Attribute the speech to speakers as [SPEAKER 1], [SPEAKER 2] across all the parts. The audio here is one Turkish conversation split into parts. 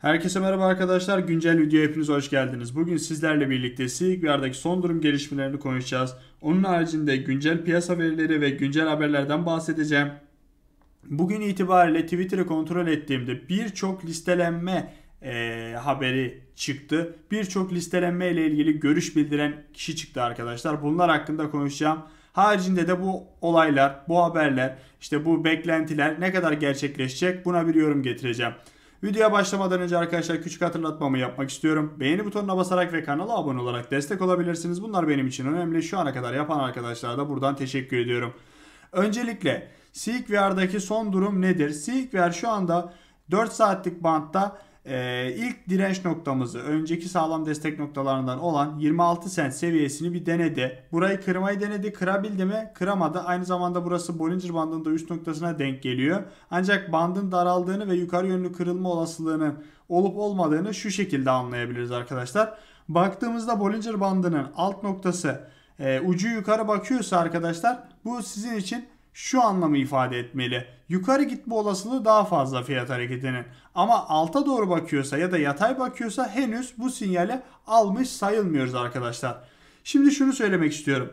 [SPEAKER 1] Herkese merhaba arkadaşlar. Güncel videoya hepiniz hoş geldiniz. Bugün sizlerle birlikte CVR'daki son durum gelişmelerini konuşacağız. Onun haricinde güncel piyasa verileri ve güncel haberlerden bahsedeceğim. Bugün itibariyle Twitter'ı kontrol ettiğimde birçok listelenme e, haberi çıktı. Birçok listelenme ile ilgili görüş bildiren kişi çıktı arkadaşlar. Bunlar hakkında konuşacağım. Haricinde de bu olaylar, bu haberler, işte bu beklentiler ne kadar gerçekleşecek buna bir yorum getireceğim. Videoya başlamadan önce arkadaşlar küçük hatırlatmamı yapmak istiyorum. Beğeni butonuna basarak ve kanala abone olarak destek olabilirsiniz. Bunlar benim için önemli. Şu ana kadar yapan arkadaşlara da buradan teşekkür ediyorum. Öncelikle SeekVR'daki son durum nedir? SeekVR şu anda 4 saatlik bantta ee, ilk direnç noktamızı önceki sağlam destek noktalarından olan 26 sent seviyesini bir denedi. Burayı kırmayı denedi. Kırabildi mi? Kıramadı. Aynı zamanda burası Bollinger bandının da üst noktasına denk geliyor. Ancak bandın daraldığını ve yukarı yönlü kırılma olasılığının olup olmadığını şu şekilde anlayabiliriz arkadaşlar. Baktığımızda Bollinger bandının alt noktası e, ucu yukarı bakıyorsa arkadaşlar bu sizin için şu anlamı ifade etmeli. Yukarı gitme olasılığı daha fazla fiyat hareketinin. Ama alta doğru bakıyorsa ya da yatay bakıyorsa henüz bu sinyali almış sayılmıyoruz arkadaşlar. Şimdi şunu söylemek istiyorum.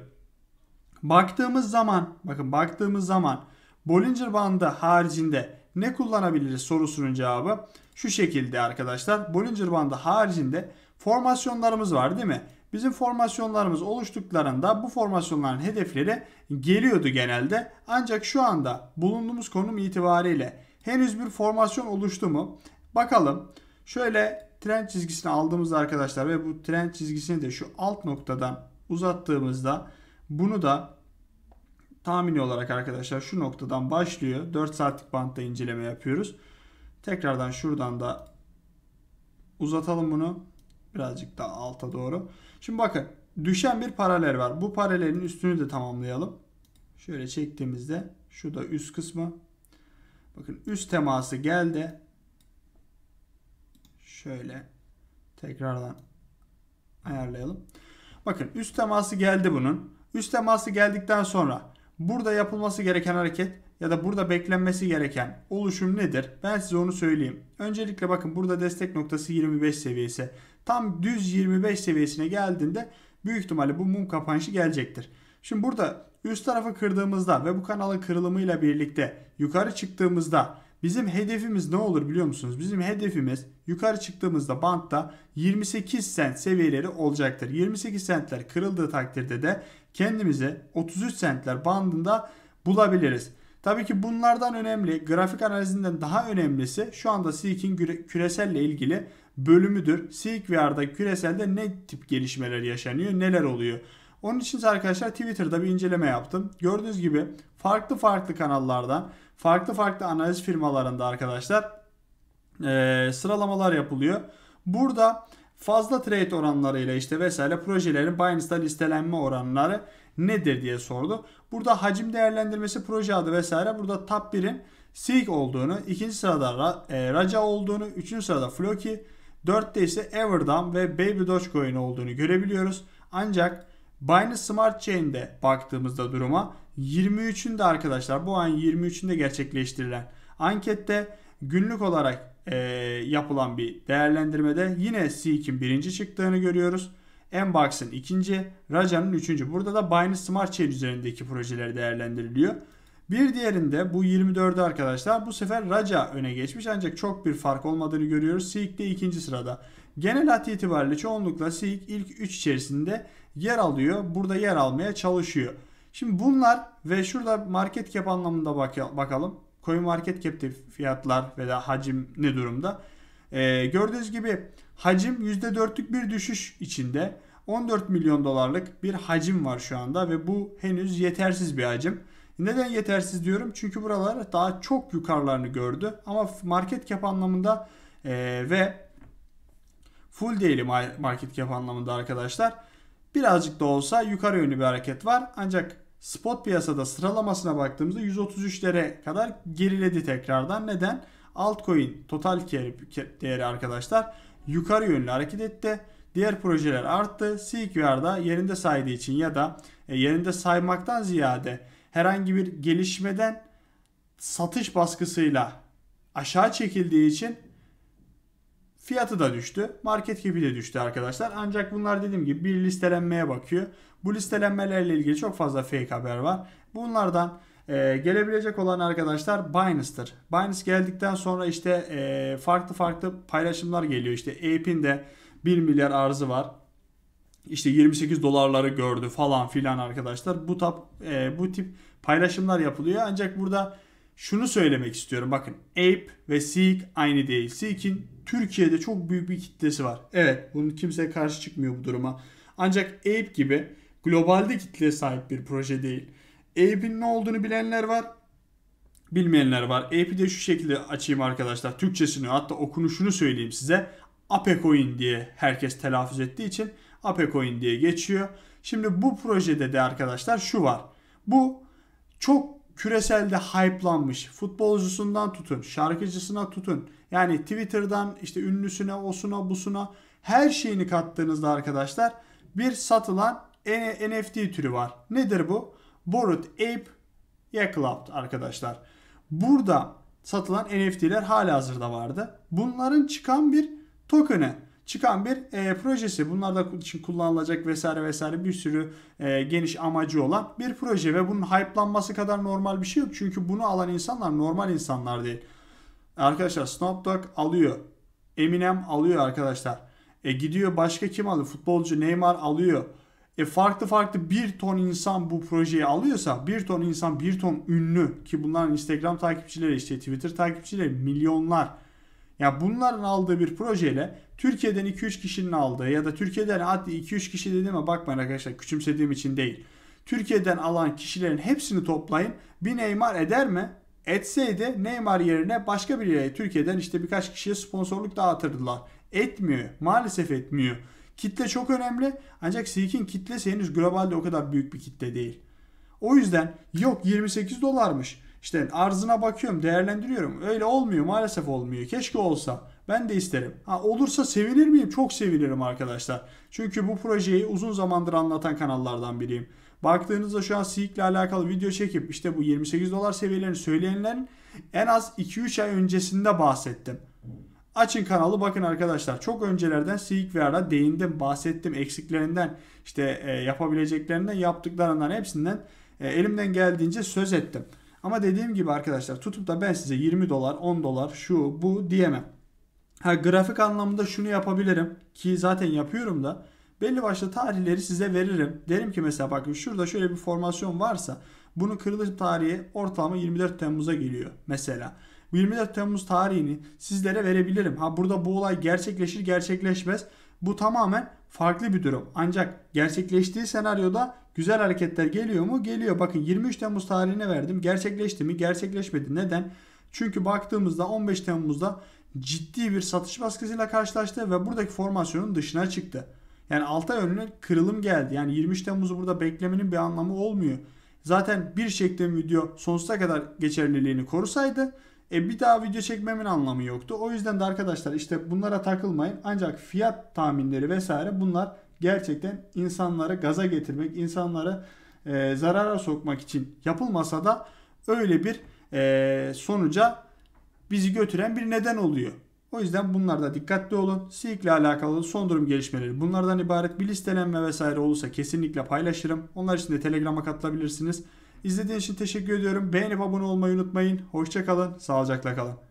[SPEAKER 1] Baktığımız zaman, bakın baktığımız zaman Bollinger Bandı haricinde ne kullanabiliriz sorusunun cevabı şu şekilde arkadaşlar. Bollinger Bandı haricinde formasyonlarımız var değil mi? Bizim formasyonlarımız oluştuklarında bu formasyonların hedefleri geliyordu genelde. Ancak şu anda bulunduğumuz konum itibariyle henüz bir formasyon oluştu mu? Bakalım. Şöyle trend çizgisini aldığımızda arkadaşlar ve bu trend çizgisini de şu alt noktadan uzattığımızda bunu da tahmini olarak arkadaşlar şu noktadan başlıyor. 4 saatlik bantta inceleme yapıyoruz. Tekrardan şuradan da uzatalım bunu. Birazcık daha alta doğru. Şimdi bakın düşen bir paralel var. Bu paralelin üstünü de tamamlayalım. Şöyle çektiğimizde şu da üst kısmı. Bakın üst teması geldi. Şöyle tekrardan ayarlayalım. Bakın üst teması geldi bunun. Üst teması geldikten sonra burada yapılması gereken hareket ya da burada beklenmesi gereken oluşum nedir? Ben size onu söyleyeyim. Öncelikle bakın burada destek noktası 25 seviyesi tam düz 25 seviyesine geldiğinde büyük ihtimalle bu mum kapanışı gelecektir. Şimdi burada üst tarafı kırdığımızda ve bu kanalın kırılımıyla birlikte yukarı çıktığımızda bizim hedefimiz ne olur biliyor musunuz? Bizim hedefimiz yukarı çıktığımızda bantta 28 sent seviyeleri olacaktır. 28 sentler kırıldığı takdirde de kendimizi 33 sentler bandında bulabiliriz. Tabii ki bunlardan önemli, grafik analizinden daha önemlisi şu anda Seek'in küreselle ilgili bölümüdür. Seek VR'da küreselde ne tip gelişmeler yaşanıyor, neler oluyor? Onun için arkadaşlar Twitter'da bir inceleme yaptım. Gördüğünüz gibi farklı farklı kanallardan, farklı farklı analiz firmalarında arkadaşlar e, sıralamalar yapılıyor. Burada fazla trade oranlarıyla işte vesaire projelerin Binance'da listelenme oranları nedir diye sordu. Burada hacim değerlendirmesi proje adı vesaire burada top 1'in SIG olduğunu, ikinci sırada e, Raja olduğunu, üçüncü sırada Floki, dörtte ise Everdam ve Baby Dogecoin olduğunu görebiliyoruz. Ancak Binance Smart Chain'de baktığımızda duruma 23'ünde arkadaşlar bu ayın 23'ünde gerçekleştirilen ankette günlük olarak e, yapılan bir değerlendirmede yine Seek'in birinci çıktığını görüyoruz. Mbox'ın ikinci, Raja'nın üçüncü. Burada da Binance Smart Chain üzerindeki projeler değerlendiriliyor. Bir diğerinde bu 24'ü arkadaşlar bu sefer Raja öne geçmiş ancak çok bir fark olmadığını görüyoruz. Seek de ikinci sırada. Genel hat itibariyle çoğunlukla Seek ilk 3 içerisinde yer alıyor. Burada yer almaya çalışıyor. Şimdi bunlar ve şurada market cap anlamında bakalım. Coin Market Cap'te fiyatlar ve de hacim ne durumda? Ee, gördüğünüz gibi hacim %4'lük bir düşüş içinde. 14 milyon dolarlık bir hacim var şu anda ve bu henüz yetersiz bir hacim. Neden yetersiz diyorum? Çünkü buralar daha çok yukarılarını gördü. Ama market cap anlamında e, ve full daily market cap anlamında arkadaşlar birazcık da olsa yukarı yönlü bir hareket var. Ancak spot piyasada sıralamasına baktığımızda 133'lere kadar geriledi tekrardan. Neden? Altcoin total değeri arkadaşlar yukarı yönlü hareket etti. Diğer projeler arttı. CQR'da yerinde saydığı için ya da e, yerinde saymaktan ziyade herhangi bir gelişmeden satış baskısıyla aşağı çekildiği için Fiyatı da düştü. Market gibi de düştü arkadaşlar. Ancak bunlar dediğim gibi bir listelenmeye bakıyor. Bu listelenmelerle ilgili çok fazla fake haber var. Bunlardan e, gelebilecek olan arkadaşlar Binance'tır. Binance geldikten sonra işte e, farklı farklı paylaşımlar geliyor. İşte Ape'in de 1 milyar arzı var. İşte 28 dolarları gördü falan filan arkadaşlar. Bu tip e, bu tip paylaşımlar yapılıyor. Ancak burada şunu söylemek istiyorum. Bakın Ape ve Seek aynı değil. Seek'in Türkiye'de çok büyük bir kitlesi var. Evet bunun kimse karşı çıkmıyor bu duruma. Ancak Ape gibi globalde kitleye sahip bir proje değil. Ape'in ne olduğunu bilenler var. Bilmeyenler var. Ape'i de şu şekilde açayım arkadaşlar. Türkçesini hatta okunuşunu söyleyeyim size. Apecoin diye herkes telaffuz ettiği için Apecoin diye geçiyor. Şimdi bu projede de arkadaşlar şu var. Bu çok küreselde hype'lanmış futbolcusundan tutun, şarkıcısına tutun. Yani Twitter'dan işte ünlüsüne, osuna, busuna her şeyini kattığınızda arkadaşlar bir satılan NFT türü var. Nedir bu? Borut Ape Yaklapt arkadaşlar. Burada satılan NFT'ler hala hazırda vardı. Bunların çıkan bir token'ı çıkan bir e, projesi. Bunlar da için kullanılacak vesaire vesaire bir sürü e, geniş amacı olan bir proje ve bunun hype'lanması kadar normal bir şey yok. Çünkü bunu alan insanlar normal insanlar değil. Arkadaşlar Snoop Dogg alıyor. Eminem alıyor arkadaşlar. E gidiyor başka kim alıyor? Futbolcu Neymar alıyor. E farklı farklı bir ton insan bu projeyi alıyorsa bir ton insan bir ton ünlü ki bunların Instagram takipçileri işte Twitter takipçileri milyonlar ya bunların aldığı bir projeyle Türkiye'den 2-3 kişinin aldığı ya da Türkiye'den hadi 2-3 kişi dediğime bakmayın arkadaşlar küçümsediğim için değil. Türkiye'den alan kişilerin hepsini toplayın. Bir Neymar eder mi? Etseydi Neymar yerine başka birileri Türkiye'den işte birkaç kişiye sponsorluk dağıtırdılar. Etmiyor. Maalesef etmiyor. Kitle çok önemli. Ancak Seek'in kitlesi henüz globalde o kadar büyük bir kitle değil. O yüzden yok 28 dolarmış. İşte arzına bakıyorum, değerlendiriyorum. Öyle olmuyor, maalesef olmuyor. Keşke olsa. Ben de isterim. Ha, olursa sevinir miyim? Çok sevinirim arkadaşlar. Çünkü bu projeyi uzun zamandır anlatan kanallardan biriyim. Baktığınızda şu an Seek ile alakalı video çekip işte bu 28 dolar seviyelerini söyleyenlerin en az 2-3 ay öncesinde bahsettim. Açın kanalı bakın arkadaşlar. Çok öncelerden Seek VR'a değindim, bahsettim eksiklerinden, işte e, yapabileceklerinden, yaptıklarından hepsinden e, elimden geldiğince söz ettim. Ama dediğim gibi arkadaşlar tutup da ben size 20 dolar 10 dolar şu bu diyemem. Ha grafik anlamında şunu yapabilirim ki zaten yapıyorum da belli başlı tarihleri size veririm. Derim ki mesela bakın şurada şöyle bir formasyon varsa bunu kırılış tarihi ortalama 24 Temmuz'a geliyor mesela. 24 Temmuz tarihini sizlere verebilirim. Ha burada bu olay gerçekleşir gerçekleşmez. Bu tamamen farklı bir durum. Ancak gerçekleştiği senaryoda Güzel hareketler geliyor mu? Geliyor. Bakın 23 Temmuz tarihine verdim. Gerçekleşti mi? Gerçekleşmedi. Neden? Çünkü baktığımızda 15 Temmuz'da ciddi bir satış baskısıyla karşılaştı ve buradaki formasyonun dışına çıktı. Yani alta yönlü kırılım geldi. Yani 23 Temmuz'u burada beklemenin bir anlamı olmuyor. Zaten bir çektiğim video sonsuza kadar geçerliliğini korusaydı e bir daha video çekmemin anlamı yoktu. O yüzden de arkadaşlar işte bunlara takılmayın. Ancak fiyat tahminleri vesaire bunlar gerçekten insanları gaza getirmek, insanları e, zarara sokmak için yapılmasa da öyle bir e, sonuca bizi götüren bir neden oluyor. O yüzden bunlarda dikkatli olun. Silk ile alakalı son durum gelişmeleri bunlardan ibaret. Bir listelenme vesaire olursa kesinlikle paylaşırım. Onlar için de Telegram'a katılabilirsiniz. İzlediğiniz için teşekkür ediyorum. Beğenip abone olmayı unutmayın. Hoşçakalın. Sağlıcakla kalın.